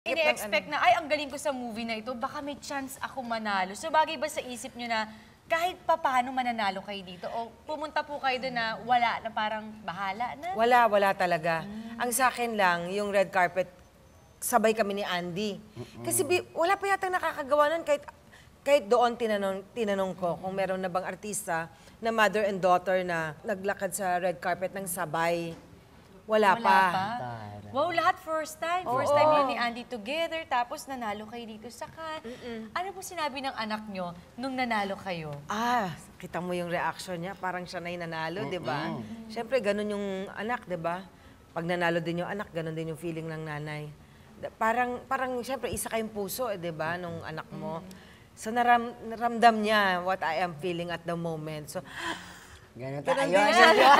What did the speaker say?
Ini-expect ano. na, ay, ang galing ko sa movie na ito, baka may chance ako manalo. So bagay ba sa isip nyo na kahit pa paano mananalo kayo dito? O pumunta po kayo doon na wala, na parang bahala na? Wala, wala talaga. Ang sa akin lang, yung red carpet, sabay kami ni Andy. Kasi wala pa yata nakakagawa nun kahit, kahit doon tinanong, tinanong ko kung meron na bang artista na mother and daughter na naglakad sa red carpet ng sabay. Wala, Wala pa. pa lang. Wow, lahat first time. Oo. First time yun ni Andy together, tapos nanalo kayo dito sa kan. Mm -mm. Ano po sinabi ng anak nyo nung nanalo kayo? Ah, kita mo yung reaction niya. Parang siya na nanalo, mm -mm. di ba? Mm -mm. Siyempre, ganun yung anak, di ba? Pag nanalo din yung anak, ganun din yung feeling ng nanay. Parang, parang siyempre, isa kayong puso, eh, di ba, nung anak mo. Mm -hmm. So, naram, naramdam niya what I am feeling at the moment. So, Ganun tayo.